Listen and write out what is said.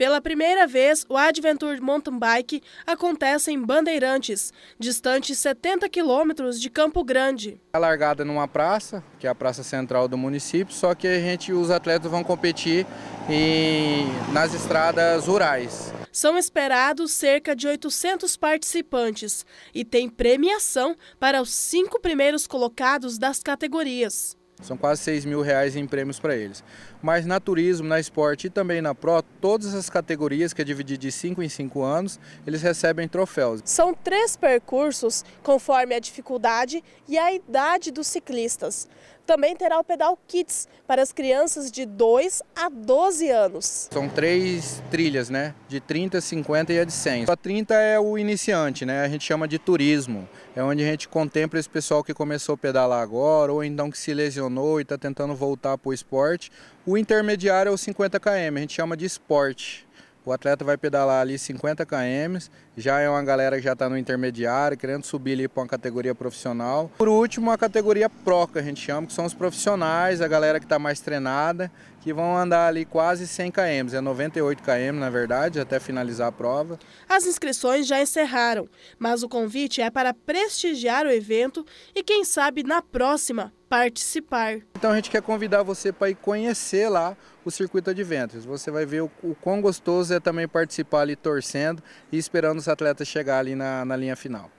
Pela primeira vez, o Adventure Mountain Bike acontece em Bandeirantes, distante 70 quilômetros de Campo Grande. É largada numa praça, que é a praça central do município, só que a gente, os atletas vão competir em, nas estradas rurais. São esperados cerca de 800 participantes e tem premiação para os cinco primeiros colocados das categorias. São quase 6 mil reais em prêmios para eles. Mas na turismo, na esporte e também na pro, todas as categorias, que é dividido de 5 em 5 anos, eles recebem troféus. São três percursos, conforme a dificuldade e a idade dos ciclistas. Também terá o pedal Kids, para as crianças de 2 a 12 anos. São três trilhas, né? De 30, 50 e a de 100. A 30 é o iniciante, né? A gente chama de turismo. É onde a gente contempla esse pessoal que começou a pedalar agora ou então que se lesionou lesionou e está tentando voltar para o esporte. O intermediário é o 50 km, a gente chama de esporte. O atleta vai pedalar ali 50 km, já é uma galera que já está no intermediário, querendo subir ali para uma categoria profissional. Por último, a categoria pro, que a gente chama, que são os profissionais, a galera que está mais treinada, que vão andar ali quase 100 km, é 98 km na verdade, até finalizar a prova. As inscrições já encerraram, mas o convite é para prestigiar o evento e quem sabe na próxima participar. Então a gente quer convidar você para ir conhecer lá o circuito Adventures. Você vai ver o, o quão gostoso é também participar ali torcendo e esperando os atletas chegar ali na, na linha final.